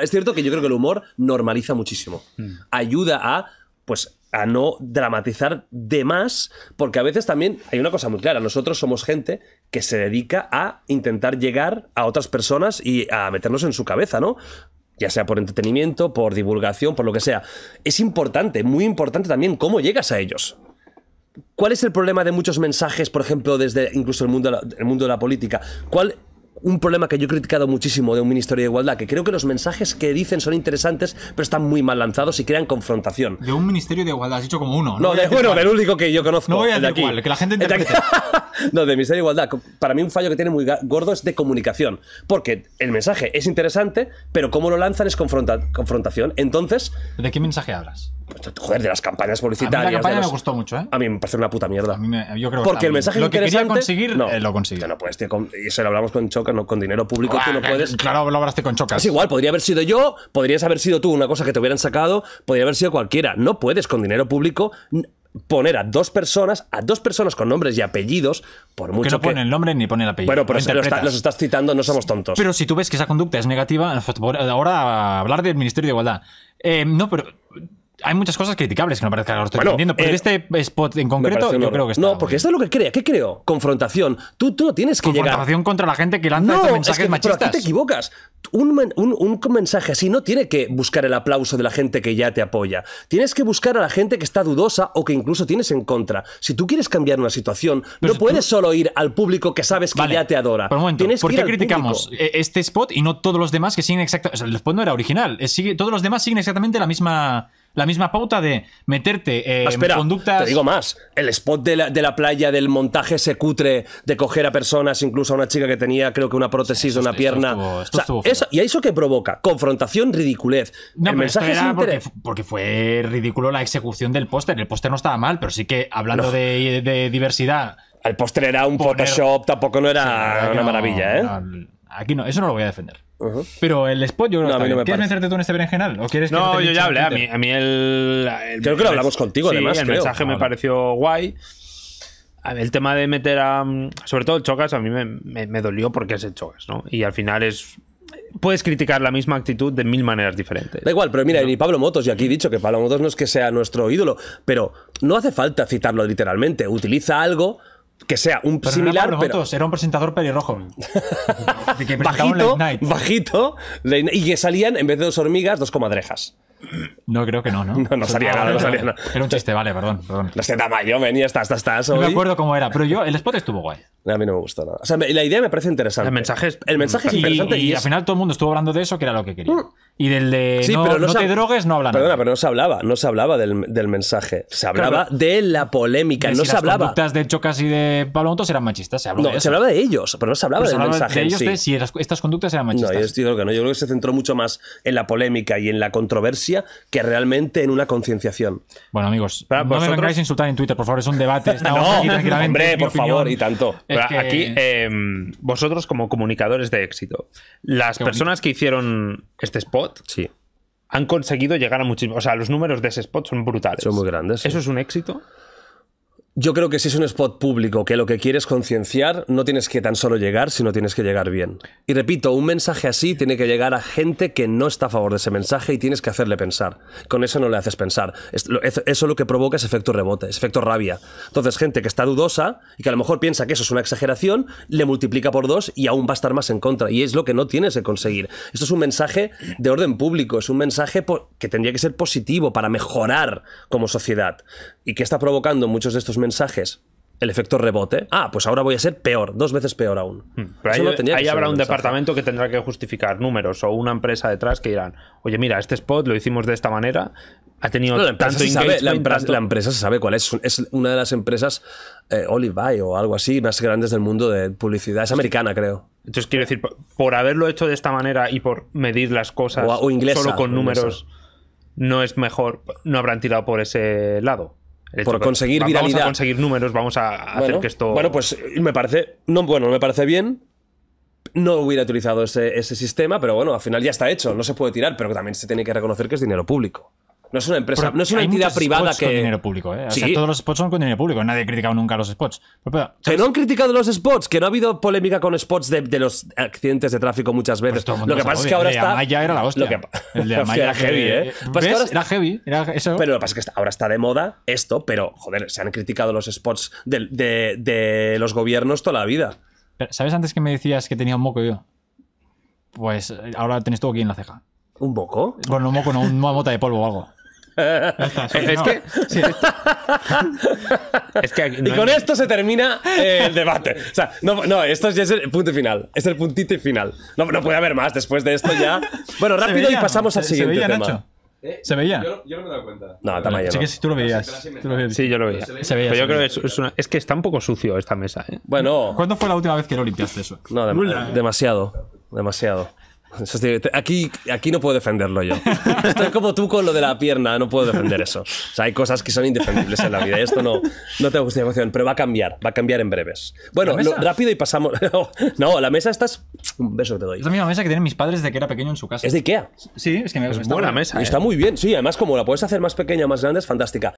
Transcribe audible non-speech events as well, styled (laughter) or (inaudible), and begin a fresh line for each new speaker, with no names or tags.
Es cierto que yo creo que el humor normaliza muchísimo. Mm. Ayuda a, pues, a no dramatizar de más, porque a veces también hay una cosa muy clara, nosotros somos gente que se dedica a intentar llegar a otras personas y a meternos en su cabeza, ¿no? Ya sea por entretenimiento, por divulgación, por lo que sea. Es importante, muy importante también cómo llegas a ellos. ¿Cuál es el problema de muchos mensajes, por ejemplo, desde incluso el mundo el mundo de la política? ¿Cuál un problema que yo he criticado muchísimo de un Ministerio de Igualdad, que creo que los mensajes que dicen son interesantes, pero están muy mal lanzados y crean confrontación.
De un Ministerio de Igualdad, has dicho como uno. No, bueno, del
único que yo conozco. No voy a decir de que la gente interprete. (laughs) No, de miseria de Igualdad. Para mí un fallo que tiene muy gordo es de comunicación. Porque el mensaje es interesante, pero cómo lo lanzan es confrontación. Entonces... ¿De qué mensaje hablas? Pues, joder, de las campañas publicitarias. A mí la campaña me gustó mucho, ¿eh? A mí me parece una puta mierda.
Porque el mensaje lo interesante... que quería
conseguir, no, eh, lo consiguió. No y se lo hablamos con Choca, no, con dinero público, tú no eh, puedes... Claro, lo hablaste con Choca. Es igual, podría haber sido yo, podrías haber sido tú una cosa que te hubieran sacado, podría haber sido cualquiera. No puedes con dinero público poner a dos personas, a dos personas con nombres y apellidos, por mucho que... no pone el
nombre ni pone el apellido. Bueno, pero los estás
citando, no somos tontos.
Pero si tú ves que esa conducta es negativa, ahora hablar del Ministerio de Igualdad. Eh, no, pero hay muchas cosas criticables que no parece que lo estoy entendiendo, pero eh, este spot en concreto yo creo que está.
No, porque esto es lo que crea. ¿Qué creo?
Confrontación. Tú, tú no tienes que llegar. Confrontación
contra la gente que lanza mensajes machistas. Pero aquí te equivocas. Un, mensaje así no tiene que buscar el aplauso de la gente que ya te apoya. Tienes que buscar a la gente que está dudosa o que incluso tienes en contra. Si tú quieres cambiar una situación, no puedes solo ir al público que sabes que ya te adora.
Por, tienes ¿por qué criticamos e-, este spot y no todos los demás que siguen exactamente. el spot no era original. todos los demás siguen exactamente la misma la misma pauta de meterte ah, en conductas. Te digo más.
El spot de la, playa, del montaje se cutre, de coger a personas, incluso a una chica que tenía, creo que una prótesis de una pierna. eso, ¿Y eso que provoca? Confrontación, ridiculez.
el mensaje porque, fue ridículo la ejecución del póster. El póster no estaba mal, pero sí que hablando de, diversidad. El póster era un Photoshop, tampoco no era una maravilla, ¿eh? aquí no, eso no lo voy a defender. Pero el spot yo no, que ¿Quieres meterte tú en este berenjenal? ¿O quieres no, yo ya hablé. A mí, a mí el, Creo que lo hablamos contigo, además. El mensaje me ah, pareció
guay. el tema de meter a. Sobre todo el Chocas, a mí me, me, dolió porque es el Chocas, ¿no? Y al final es puedes criticar la misma actitud de mil maneras diferentes.
Da igual, pero mira, y Pablo Motos, y aquí he dicho que Pablo Motos no es que sea nuestro ídolo, pero no hace falta citarlo literalmente. Utiliza algo que sea un similar. pero...
era un presentador pelirrojo.
(laughs) bajito, bajito. Y que salían, en vez de dos hormigas, dos comadrejas.
No, creo que no, ¿no? (laughs) No, no nada, no salía
Era un chiste, vale, perdón, perdón. No sé, venía, está está está No me acuerdo cómo era, pero yo, el spot estuvo guay. A mí no me gustó nada. O sea, la idea me parece
interesante. El mensaje es, el mensaje es interesante. Y, al final todo el mundo estuvo hablando de eso, que era lo que quería. Mm. Y del de sí, no, pero no, no te drogues, no hablan. Perdona,
pero no se hablaba, no se hablaba del, del mensaje. Se hablaba de la polémica, no se hablaba hablaba. Las
conductas de Chocas y de Pablo eran machistas, se hablaba de eso. se
hablaba de ellos, pero no se hablaba pero del se hablaba mensaje. De ellos sí.
si estas conductas eran machistas. No, yo, estoy
que no. yo creo que se centró mucho más en la polémica y en la controversia que realmente en una concienciación. Bueno, amigos, no me vengáis a
insultar en Twitter, por favor, es un debate. (laughs) no, hombre, por favor, y tanto. Aquí,
eh, vosotros como comunicadores de éxito, las personas que hicieron este spot sí. han conseguido llegar a muchísimos. O sea, los números de ese spot son brutales. Son muy grandes. Eso es un éxito.
Yo creo que si es un spot público que lo que quieres concienciar, no tienes que tan solo llegar, sino tienes que llegar bien. Y repito, un mensaje así tiene que llegar a gente que no está a favor de ese mensaje y tienes que hacerle pensar. Con eso no le haces pensar. Eso lo que provoca es efecto rebote, es efecto rabia. Entonces, gente que está dudosa y que a lo mejor piensa que eso es una exageración, le multiplica por dos y aún va a estar más en contra. Y es lo que no tienes que conseguir. Esto es un mensaje de orden público, es un mensaje que tendría que ser positivo para mejorar como sociedad. Y que está provocando muchos
de estos mensajes mensajes el efecto rebote. Ah, pues ahora voy a ser peor, dos veces peor aún. Hmm, ahí, habrá un departamento que tendrá que justificar números o una empresa detrás que dirán, oye, mira, este spot lo hicimos de esta manera, ha tenido la tanto la, empresa se sabe cuál es. Es
una de las empresas eh, o algo así más grandes del mundo de publicidad. Es americana, creo.
Entonces quiero decir, por, haberlo hecho de esta manera y por medir las cosas o, solo con números, no es mejor, no habrán tirado por ese lado por conseguir viralidad. Vamos a conseguir números, vamos a hacer que esto. Bueno, pues me parece.
No, bueno, me parece bien. No hubiera utilizado ese, ese, sistema, pero bueno, al final ya está hecho, no se puede tirar, pero también se tiene que reconocer que es dinero público. No es una empresa, no es una entidad privada que. público, ¿eh? todos los spots son con dinero público. Nadie ha criticado nunca los spots. que no han criticado los spots, que no ha habido polémica con spots de, los accidentes de tráfico muchas pues veces. lo que pasa es que ahora está. El de era la hostia. (laughs) era heavy, ¿eh? ¿eh? Pues era Pero lo que pasa es que ahora está de moda esto, pero joder, se han criticado los spots de, los gobiernos toda la vida.
¿Sabes antes que me decías que tenía un moco yo? Pues eh, ahora tenés todo aquí en la ceja. ¿Un moco? Bueno, un moco no, una mota de polvo o algo.
(laughs) es, que... y con esto se termina el debate. O sea, no, esto ya es el punto final. Es el puntito final. No, puede haber más después de esto ya. Bueno, rápido y pasamos al siguiente se veía, tema.
Nacho.
¿Eh? ¿Se veía? Yo, yo, no me he dado cuenta. No, está Sí, que si
tú lo veías. Sí, yo lo veía. Se veía Pero yo creo que es, que está un poco sucio esta mesa. ¿eh?
Bueno. ¿Cuándo fue la última vez que lo limpiaste eso? No,
demasiado. Demasiado. Aquí, aquí no puedo defenderlo yo. Estoy como tú con lo de la pierna, no puedo defender eso. O hay cosas que son indefendibles en la vida. y Esto no, no tengo emoción pero va a cambiar, va a cambiar en breves. Bueno, rápido y pasamos. (laughs) No, la
mesa esta Un beso que te doy. Es la misma mesa que tienen mis padres de que era pequeño en su casa. Es de Ikea. Sí, es que me gusta. Es buena, mesa. ¿eh? Está
muy bien, sí. Además, como la puedes hacer más pequeña, más grande, es fantástica.